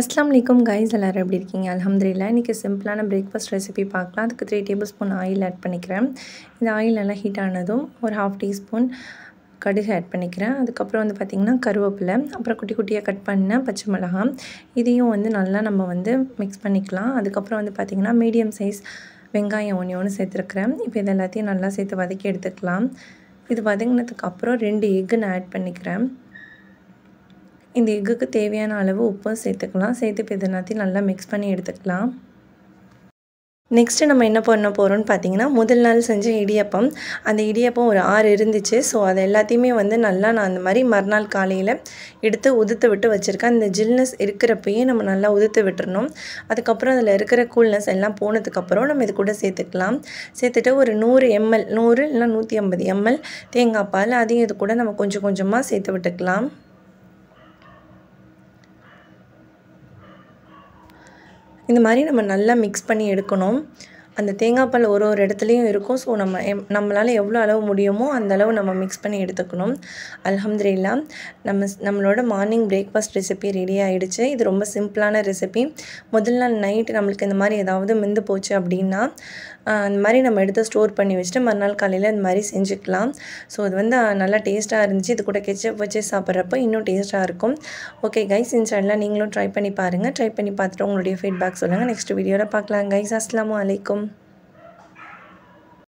அஸ்லாம் வலைக்கும் கைஸ் எல்லோரும் எப்படி இருக்கீங்க அலமதுல்லா இன்றைக்கி சிம்பிளான பிரேக்ஃபாஸ்ட் ரெசிபி பார்க்கலாம் அதுக்கு three table spoon oil add பண்ணிக்கிறேன் இந்த ஆயில் நல்லா ஹீட் ஆனதும் ஒரு ஹாஃப் டீஸ்பூன் கடுகு ஆட் பண்ணிக்கிறேன் அதுக்கப்புறம் வந்து பார்த்திங்கன்னா கருவேப்பிலை அப்புறம் குட்டி குட்டியாக கட் பண்ண பச்சை மிளகா இதையும் வந்து நல்லா நம்ம வந்து மிக்ஸ் பண்ணிக்கலாம் அதுக்கப்புறம் வந்து பார்த்திங்கன்னா மீடியம் சைஸ் வெங்காயம் ஒனியோன்னு ஒன்று சேர்த்துருக்குறேன் இப்போ இது எல்லாத்தையும் நல்லா சேர்த்து வதக்கி எடுத்துக்கலாம் இது வதங்கினதுக்கப்புறம் ரெண்டு எக்கு நான் ஆட் பண்ணிக்கிறேன் இந்த எக்குக்கு தேவையான அளவு உப்பும் சேர்த்துக்கலாம் சேர்த்து இப்போ எல்லாத்தையும் நல்லா மிக்ஸ் பண்ணி எடுத்துக்கலாம் நெக்ஸ்ட்டு நம்ம என்ன பண்ண போகிறோன்னு பார்த்தீங்கன்னா முதல் நாள் செஞ்ச இடியப்பம் அந்த இடியப்பம் ஒரு ஆறு இருந்துச்சு ஸோ அதை எல்லாத்தையுமே வந்து நல்லா நான் அந்த மாதிரி மறுநாள் காலையில் எடுத்து உதுத்து விட்டு வச்சுருக்கேன் அந்த ஜில்னஸ் இருக்கிறப்பையே நம்ம நல்லா உதுத்து விட்டுறணும் அதுக்கப்புறம் அதில் இருக்கிற கூல்னஸ் எல்லாம் போனதுக்கப்புறம் நம்ம இது கூட சேர்த்துக்கலாம் சேர்த்துட்டு ஒரு நூறு எம்எல் நூறு இல்லைன்னா நூற்றி ஐம்பது எம்எல் தேங்காய் பால் அதையும் இது கூட நம்ம கொஞ்சம் கொஞ்சமாக சேர்த்து விட்டுக்கலாம் இந்த மாதிரி நம்ம நல்லா மிக்ஸ் பண்ணி எடுக்கணும் அந்த தேங்காய் பால் ஒரு ஒரு இடத்துலையும் இருக்கும் ஸோ நம்ம எம் நம்மளால் எவ்வளோ அளவு முடியுமோ அந்த அளவு நம்ம மிக்ஸ் பண்ணி எடுத்துக்கணும் அலமதுல்லா நம்ம நம்மளோட மார்னிங் பிரேக்ஃபாஸ்ட் ரெசிபி ரெடி ஆகிடுச்சு இது ரொம்ப சிம்பிளான ரெசிபி முதல் நாள் நைட்டு நம்மளுக்கு இந்த மாதிரி ஏதாவது மிந்து போச்சு அப்படின்னா அந்த மாதிரி நம்ம எடுத்து ஸ்டோர் பண்ணி வச்சுட்டு மறுநாள் காலையில் இந்த மாதிரி செஞ்சுக்கலாம் ஸோ அது வந்து நல்லா டேஸ்ட்டாக இருந்துச்சு இது கூட கெச்சப் வச்சு சாப்பிட்றப்ப இன்னும் டேஸ்ட்டாக இருக்கும் ஓகே கைஸ் இன்ஸ்டாலாம் நீங்களும் ட்ரை பண்ணி பாருங்கள் ட்ரை பண்ணி பார்த்துட்டு உங்களுடைய ஃபீட்பேக் சொல்லுங்கள் நெக்ஸ்ட் வீடியோவில் பார்க்கலாம் கைஸ் அஸ்லாம் வலைக்கும்